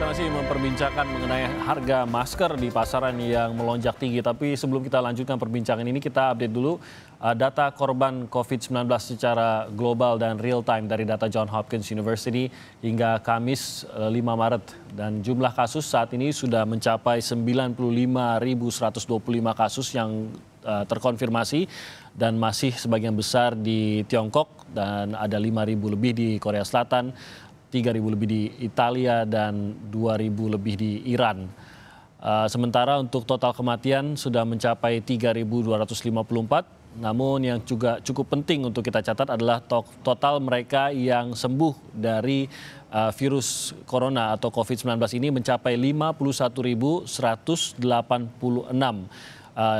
Kita masih memperbincangkan mengenai harga masker di pasaran yang melonjak tinggi. Tapi sebelum kita lanjutkan perbincangan ini, kita update dulu uh, data korban COVID-19 secara global dan real time dari data John Hopkins University hingga Kamis 5 uh, Maret. Dan jumlah kasus saat ini sudah mencapai 95.125 kasus yang uh, terkonfirmasi dan masih sebagian besar di Tiongkok dan ada 5.000 lebih di Korea Selatan, 3.000 lebih di Italia dan 2.000 lebih di Iran. Uh, sementara untuk total kematian sudah mencapai 3.254. Namun yang juga cukup penting untuk kita catat adalah to total mereka yang sembuh dari uh, virus corona atau COVID-19 ini mencapai 51.186 uh, eh,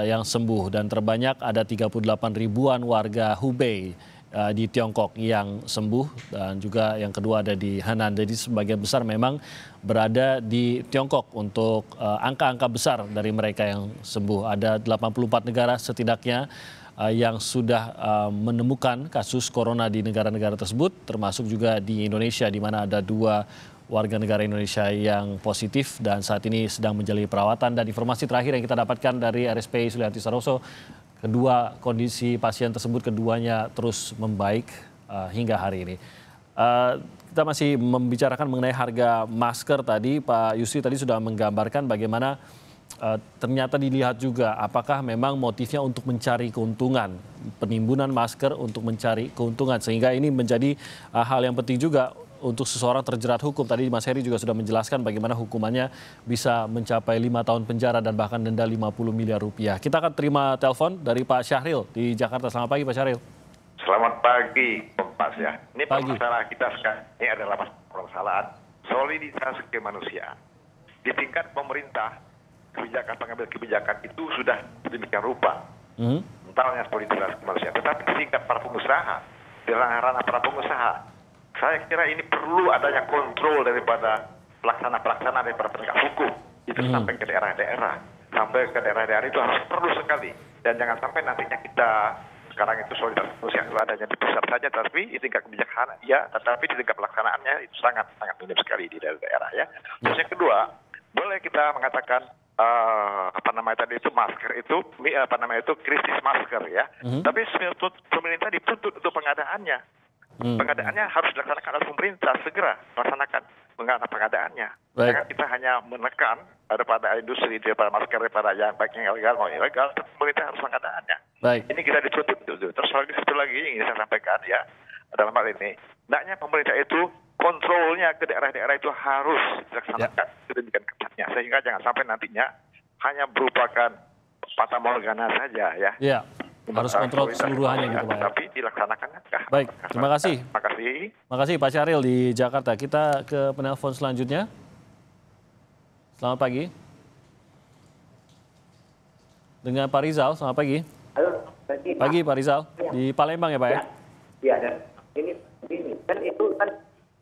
yang sembuh dan terbanyak ada 38 ribuan warga Hubei uh, di Tiongkok yang sembuh dan juga yang kedua ada di Henan. Jadi sebagian besar memang berada di Tiongkok untuk uh, angka-angka uh, besar dari mereka yang sembuh. Ada 84 negara setidaknya uh, yang sudah uh, menemukan kasus corona di negara-negara tersebut termasuk juga di Indonesia di mana ada dua warga negara Indonesia yang positif dan saat ini sedang menjalani perawatan dan informasi terakhir yang kita dapatkan dari RSPI Sulianti Saroso kedua kondisi pasien tersebut keduanya terus membaik uh, hingga hari ini. Uh, kita masih membicarakan mengenai harga masker tadi, Pak Yusri tadi sudah menggambarkan bagaimana uh, ternyata dilihat juga apakah memang motifnya untuk mencari keuntungan, penimbunan masker untuk mencari keuntungan sehingga ini menjadi uh, hal yang penting juga untuk seseorang terjerat hukum. Tadi Mas Heri juga sudah menjelaskan bagaimana hukumannya bisa mencapai lima tahun penjara dan bahkan denda 50 miliar rupiah. Kita akan terima telepon dari Pak Syahril di Jakarta. Selamat pagi Pak Syahril. Selamat pagi Pak ya. Ini pagi. masalah kita sekarang ini adalah permasalahan soliditas kemanusiaan. Di tingkat pemerintah, kebijakan pengambil kebijakan itu sudah demikian rupa. Mm -hmm. Entarnya soliditas kemanusiaan. Tetapi di tingkat para pengusaha, di ranah para pengusaha, saya kira ini perlu adanya kontrol daripada pelaksana-pelaksana para penegak hukum itu hmm. sampai ke daerah-daerah sampai ke daerah-daerah itu harus perlu sekali dan jangan sampai nantinya kita sekarang itu solidaritas sosial adanya di pusat saja tapi di tingkat kebijakan ya tetapi di tingkat pelaksanaannya itu sangat sangat minim sekali di daerah-daerah ya terus yang kedua boleh kita mengatakan uh, apa namanya tadi itu masker itu apa namanya itu krisis masker ya. Mm-hmm. Tapi pemerintah dituntut untuk pengadaannya. Hmm. Pengadaannya harus dilaksanakan oleh pemerintah segera laksanakan pengadaannya. Baik. Jangan kita hanya menekan daripada industri daripada masker daripada yang baik yang legal maupun ilegal pemerintah harus pengadaannya. Ini kita dituntut itu. Terus lagi satu lagi yang ingin saya sampaikan ya dalam hal ini, hendaknya pemerintah itu kontrolnya ke daerah-daerah itu harus dilaksanakan ya. ketatnya sehingga jangan sampai nantinya hanya merupakan patah morgana saja ya. ya harus nah, kontrol keseluruhannya gitu Pak. Ya? Tapi dilaksanakan. Baik, terima kasih. Terima kasih. Terima kasih Pak Syaril di Jakarta. Kita ke penelpon selanjutnya. Selamat pagi. Dengan Pak Rizal, selamat pagi. Halo, pagi. Pagi Pak Rizal, ya. di Palembang ya Pak ya? Iya, ya. ini ini kan itu kan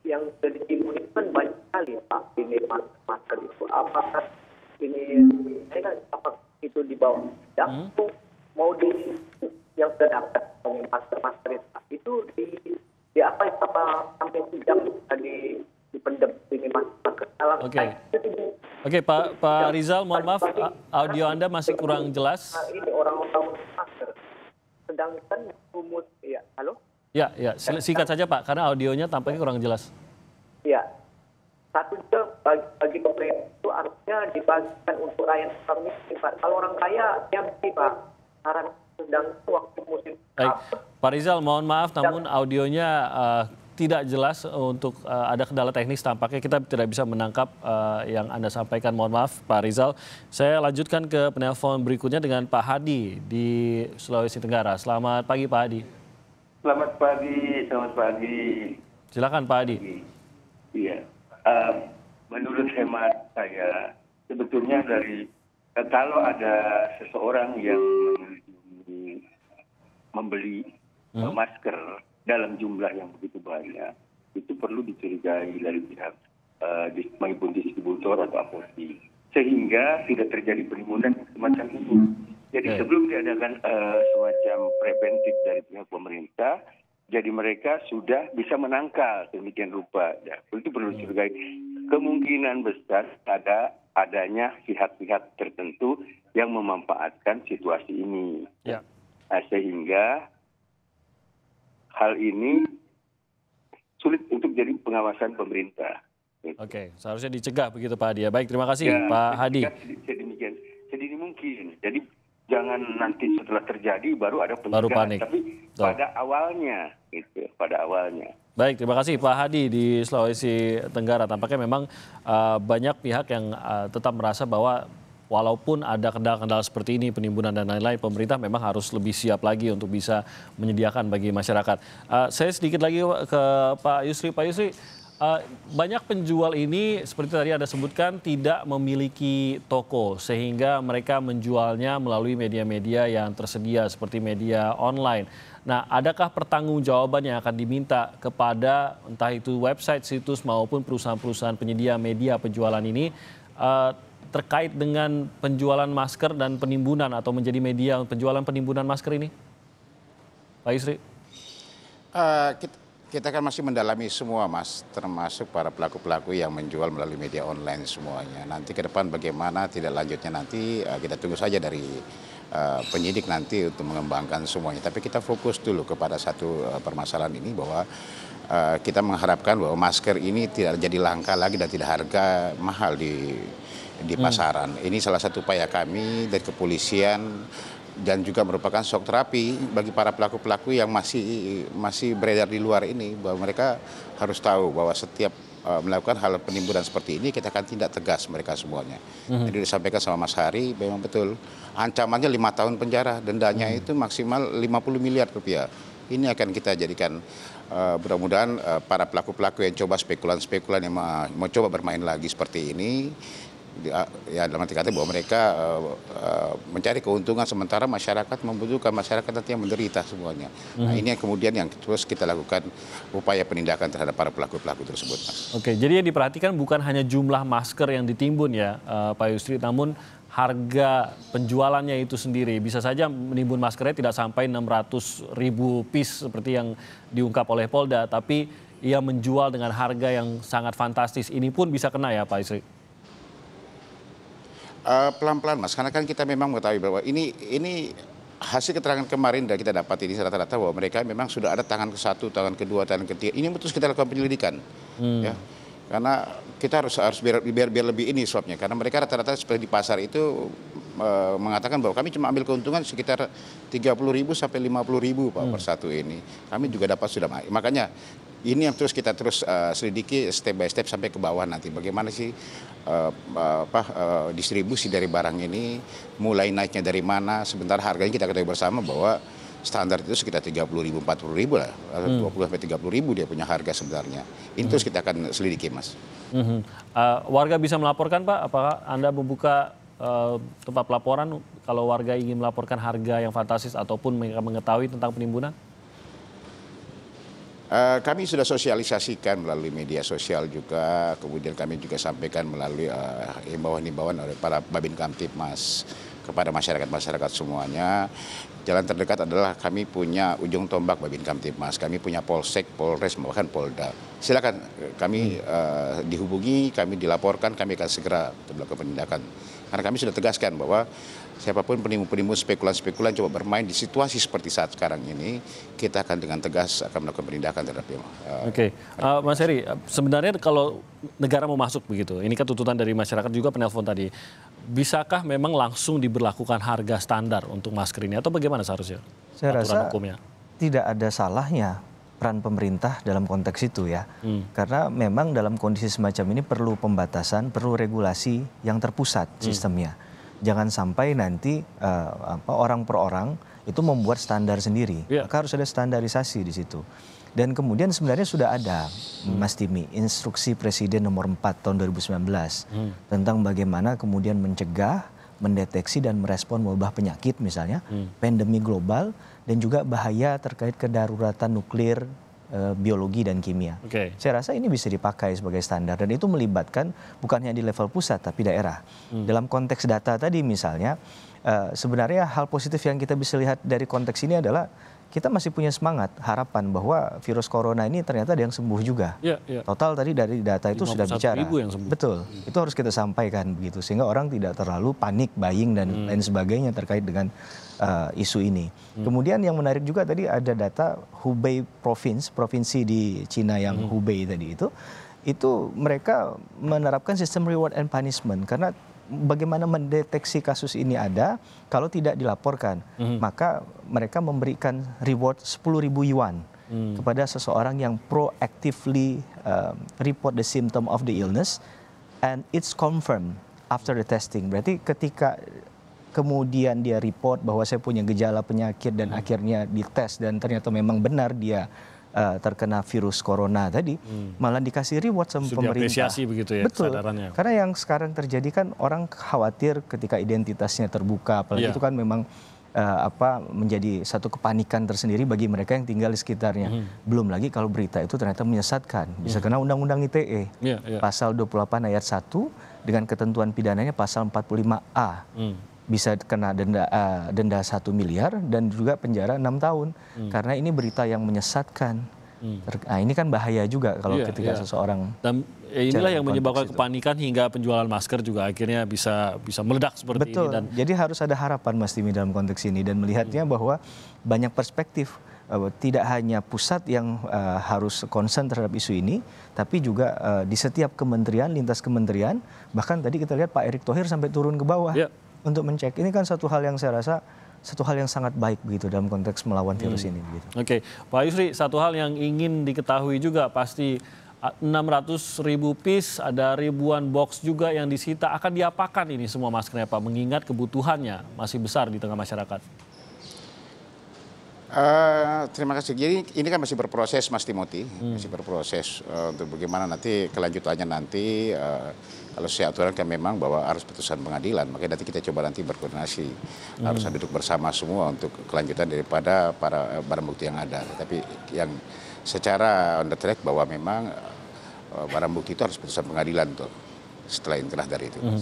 yang jadi timbul itu kan banyak sekali ya, Pak. Ini masker itu apakah ini ini kan apa itu di bawah dapur hmm. mau di yang sudah dapat master master itu di di apa siapa sampai sidang di di pendem ini master ke Oke. Oke Pak Pak ya, Rizal, mohon maaf audio Anda masih kurang jelas. Nah, ini orang-orang master. Sedangkan rumus ya, halo? Ya, ya, ya, singkat saja Pak karena audionya tampaknya kurang jelas. Ya. Satu jam bagi, bagi pemerintah itu artinya dibagikan untuk rakyat miskin, Pak. Kalau orang kaya, ya mesti, Pak. Baik. Pak Rizal, mohon maaf namun ya. audionya uh, tidak jelas untuk uh, ada kendala teknis tampaknya kita tidak bisa menangkap uh, yang Anda sampaikan. Mohon maaf Pak Rizal. Saya lanjutkan ke penelpon berikutnya dengan Pak Hadi di Sulawesi Tenggara. Selamat pagi Pak Hadi. Selamat pagi, selamat pagi. Silakan Pak Hadi. Iya. Uh, menurut hemat saya sebetulnya dari kalau ada seseorang yang membeli hmm. Eh, masker dalam jumlah yang begitu banyak itu perlu dicurigai dari pihak uh, eh, maupun distributor atau apotek sehingga tidak terjadi penimbunan semacam itu. Hmm. Jadi okay. sebelum diadakan uh, semacam preventif dari pihak pemerintah, jadi mereka sudah bisa menangkal demikian rupa. Ya, itu perlu dicurigai. Kemungkinan besar ada adanya pihak-pihak tertentu yang memanfaatkan situasi ini. Ya nah, sehingga hal ini sulit untuk jadi pengawasan pemerintah. Gitu. Oke, seharusnya dicegah begitu Pak Hadi. Ya. Baik, terima kasih ya, Pak Hadi. Sedemikian, sedini mungkin. Jadi jangan nanti setelah terjadi baru ada pencegahan. Baru panik. Tapi Tuh. pada awalnya, gitu, pada awalnya. Baik, terima kasih Pak Hadi di Sulawesi Tenggara. Tampaknya memang uh, banyak pihak yang uh, tetap merasa bahwa walaupun ada kendala-kendala seperti ini, penimbunan dan lain-lain, pemerintah memang harus lebih siap lagi untuk bisa menyediakan bagi masyarakat. Uh, saya sedikit lagi ke Pak Yusri. Pak Yusri, uh, banyak penjual ini seperti tadi Anda sebutkan tidak memiliki toko, sehingga mereka menjualnya melalui media-media yang tersedia seperti media online. Nah, adakah pertanggungjawaban yang akan diminta kepada entah itu website, situs maupun perusahaan-perusahaan penyedia media penjualan ini uh, terkait dengan penjualan masker dan penimbunan atau menjadi media penjualan penimbunan masker ini? Pak Yusri. Uh, eh, kita, kita kan masih mendalami semua mas, termasuk para pelaku-pelaku yang menjual melalui media online semuanya. Nanti ke depan bagaimana tidak lanjutnya nanti uh, kita tunggu saja dari uh, penyidik nanti untuk mengembangkan semuanya. Tapi kita fokus dulu kepada satu uh, permasalahan ini bahwa Eh, kita mengharapkan bahwa masker ini tidak jadi langka lagi dan tidak harga mahal di di hmm. pasaran. Hmm. Ini salah satu upaya kami dari kepolisian dan juga merupakan shock terapi bagi para pelaku-pelaku yang masih masih beredar di luar ini bahwa mereka harus tahu bahwa setiap uh, melakukan hal penimbunan seperti ini kita akan tindak tegas mereka semuanya. Mm-hmm. Jadi disampaikan sama Mas Hari memang betul ancamannya lima tahun penjara dendanya mm-hmm. itu maksimal 50 miliar rupiah. Ini akan kita jadikan uh, mudah-mudahan uh, para pelaku-pelaku yang coba spekulan-spekulan yang mau, mau coba bermain lagi seperti ini ah, ya dalam arti kata bahwa mereka uh, uh, mencari keuntungan sementara masyarakat membutuhkan masyarakat nanti yang menderita semuanya. Nah, hmm Nah ini yang kemudian yang terus kita lakukan upaya penindakan terhadap para pelaku-pelaku tersebut. Oke, jadi yang diperhatikan bukan hanya jumlah masker yang ditimbun ya uh, Pak Yusri, namun harga penjualannya itu sendiri. Bisa saja menimbun maskernya tidak sampai 600 ribu piece seperti yang diungkap oleh Polda, tapi ia menjual dengan harga yang sangat fantastis. Ini pun bisa kena ya Pak Isri? Eh, pelan-pelan uh, Mas, karena kan kita memang mengetahui bahwa ini ini hasil keterangan kemarin dan kita dapat ini rata-rata bahwa mereka memang sudah ada tangan ke satu, tangan kedua, tangan ketiga. Ini terus kita lakukan penyelidikan. Hmm. Ya karena kita harus harus biar biar, biar lebih ini swapnya karena mereka rata-rata seperti di pasar itu e, mengatakan bahwa kami cuma ambil keuntungan sekitar ribu sampai 50.000 Pak hmm. per satu ini. Kami juga dapat sudah makanya ini yang terus kita terus uh, selidiki step by step sampai ke bawah nanti bagaimana sih uh, apa uh, distribusi dari barang ini mulai naiknya dari mana sebentar harganya kita ketahui bersama bahwa standar itu sekitar 30 ribu, 40 ribu lah, hmm. 20 sampai 30 ribu dia punya harga sebenarnya. Itu hmm. kita akan selidiki mas. Hmm. Uh, warga bisa melaporkan pak, apakah anda membuka uh, tempat pelaporan kalau warga ingin melaporkan harga yang fantastis ataupun mereka mengetahui tentang penimbunan? Uh, kami sudah sosialisasikan melalui media sosial juga, kemudian kami juga sampaikan melalui himbauan-himbauan uh, oleh para Babin mas kepada masyarakat-masyarakat semuanya. Jalan terdekat adalah kami punya ujung tombak Babin Kamtipmas, kami punya Polsek, Polres, bahkan Polda. Silakan kami uh, dihubungi, kami dilaporkan, kami akan segera melakukan penindakan. Karena kami sudah tegaskan bahwa siapapun penimbun-penimbun spekulan-spekulan coba bermain di situasi seperti saat sekarang ini, kita akan dengan tegas akan melakukan penindakan terhadap uh, Oke, okay. uh, eh, Mas Heri, sebenarnya kalau negara mau masuk begitu, ini kan tuntutan dari masyarakat juga penelpon tadi bisakah memang langsung diberlakukan harga standar untuk masker ini atau bagaimana seharusnya? Saya rasa hukumnya? tidak ada salahnya peran pemerintah dalam konteks itu ya. Hmm. Karena memang dalam kondisi semacam ini perlu pembatasan, perlu regulasi yang terpusat hmm. sistemnya. Jangan sampai nanti uh, apa, orang per orang itu membuat standar sendiri. Yeah. Maka harus ada standarisasi di situ. Dan kemudian sebenarnya sudah ada hmm. Mas Timi instruksi Presiden nomor 4 tahun 2019 hmm. tentang bagaimana kemudian mencegah, mendeteksi dan merespon wabah penyakit misalnya, hmm. pandemi global dan juga bahaya terkait kedaruratan nuklir eh, biologi dan kimia. Okay. Saya rasa ini bisa dipakai sebagai standar dan itu melibatkan bukan hanya di level pusat tapi daerah. Hmm. Dalam konteks data tadi misalnya, eh, sebenarnya hal positif yang kita bisa lihat dari konteks ini adalah kita masih punya semangat harapan bahwa virus corona ini ternyata ada yang sembuh juga. Ya, ya. Total tadi dari data itu sudah bicara. yang sembuh. Betul. Hmm. Itu harus kita sampaikan begitu sehingga orang tidak terlalu panik buying dan hmm. lain sebagainya terkait dengan uh, isu ini. Hmm. Kemudian yang menarik juga tadi ada data Hubei province, provinsi di Cina yang hmm. Hubei tadi itu itu mereka menerapkan sistem reward and punishment karena bagaimana mendeteksi kasus ini ada kalau tidak dilaporkan mm. maka mereka memberikan reward ribu yuan mm. kepada seseorang yang proactively uh, report the symptom of the illness and it's confirmed after the testing berarti ketika kemudian dia report bahwa saya punya gejala penyakit dan mm. akhirnya dites dan ternyata memang benar dia uh, terkena virus corona tadi hmm. malah dikasih reward sama Sudah pemerintah. begitu ya Betul. Kesadarannya. Karena yang sekarang terjadi kan orang khawatir ketika identitasnya terbuka apalagi yeah. itu kan memang eh, apa menjadi satu kepanikan tersendiri bagi mereka yang tinggal di sekitarnya. Hmm. Belum lagi kalau berita itu ternyata menyesatkan, bisa hmm. kena undang-undang ITE. Yeah, yeah. Pasal 28 ayat 1 dengan ketentuan pidananya pasal 45A. Hmm bisa kena denda uh, denda satu miliar dan juga penjara enam tahun hmm. karena ini berita yang menyesatkan. Hmm. Nah ini kan bahaya juga kalau yeah, ketika yeah. seseorang dan ya inilah yang menyebabkan kepanikan hingga penjualan masker juga akhirnya bisa bisa meledak seperti Betul. ini. Dan... Jadi harus ada harapan Mas Timi dalam konteks ini dan melihatnya hmm. bahwa banyak perspektif eh, tidak hanya pusat yang uh, harus konsen terhadap isu ini, tapi juga uh, di setiap kementerian, lintas kementerian, bahkan tadi kita lihat Pak Erick Thohir sampai turun ke bawah. Yeah untuk mencek ini kan satu hal yang saya rasa satu hal yang sangat baik begitu dalam konteks melawan hmm. virus hmm. ini Gitu. Oke, okay. Pak Yusri, satu hal yang ingin diketahui juga pasti 600 ribu piece, ada ribuan box juga yang disita. Akan diapakan ini semua maskernya Pak, mengingat kebutuhannya masih besar di tengah masyarakat? Eh, terima kasih. Jadi ini kan masih berproses, Mas Timoti, hmm. masih berproses uh, untuk bagaimana nanti kelanjutannya nanti. Uh, kalau saya aturan kan memang bahwa harus putusan pengadilan, makanya nanti kita coba nanti berkoordinasi, hmm. harus duduk bersama semua untuk kelanjutan daripada para barang bukti yang ada. Tapi yang secara on the track bahwa memang uh, barang bukti itu harus putusan pengadilan tuh setelah inkrah dari itu. Hmm.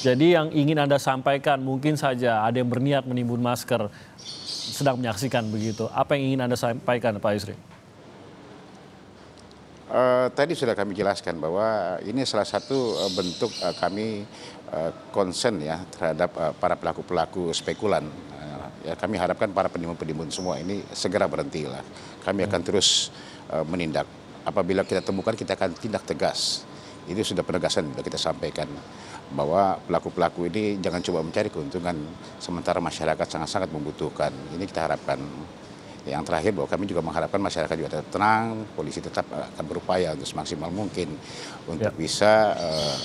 Jadi yang ingin Anda sampaikan mungkin saja ada yang berniat menimbun masker sedang menyaksikan begitu. Apa yang ingin Anda sampaikan Pak Yusri? Uh, tadi sudah kami jelaskan bahwa ini salah satu uh, bentuk uh, kami uh, ya terhadap uh, para pelaku-pelaku spekulan. Uh, ya kami harapkan para penimbun-penimbun semua ini segera berhentilah. Kami akan terus uh, menindak. Apabila kita temukan kita akan tindak tegas. Ini sudah penegasan sudah kita sampaikan bahwa pelaku-pelaku ini jangan coba mencari keuntungan sementara masyarakat sangat-sangat membutuhkan. Ini kita harapkan. Yang terakhir bahwa kami juga mengharapkan masyarakat juga tetap tenang, polisi tetap akan berupaya untuk semaksimal mungkin untuk ya. bisa uh,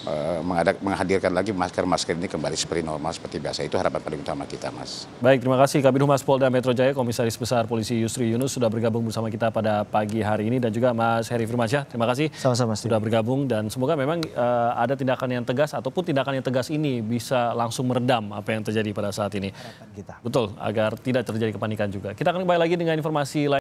Eh, menghadirkan lagi masker-masker ini kembali seperti normal seperti biasa. Itu harapan paling utama kita, Mas. Baik, terima kasih Kabin Humas Polda Metro Jaya Komisaris Besar Polisi Yusri Yunus sudah bergabung bersama kita pada pagi hari ini dan juga Mas Heri Firmansyah. Terima kasih Sama-sama, sudah bergabung dan semoga memang uh, ada tindakan yang tegas ataupun tindakan yang tegas ini bisa langsung meredam apa yang terjadi pada saat ini. kita. Betul, agar tidak terjadi kepanikan juga. Kita akan kembali lagi dengan informasi lain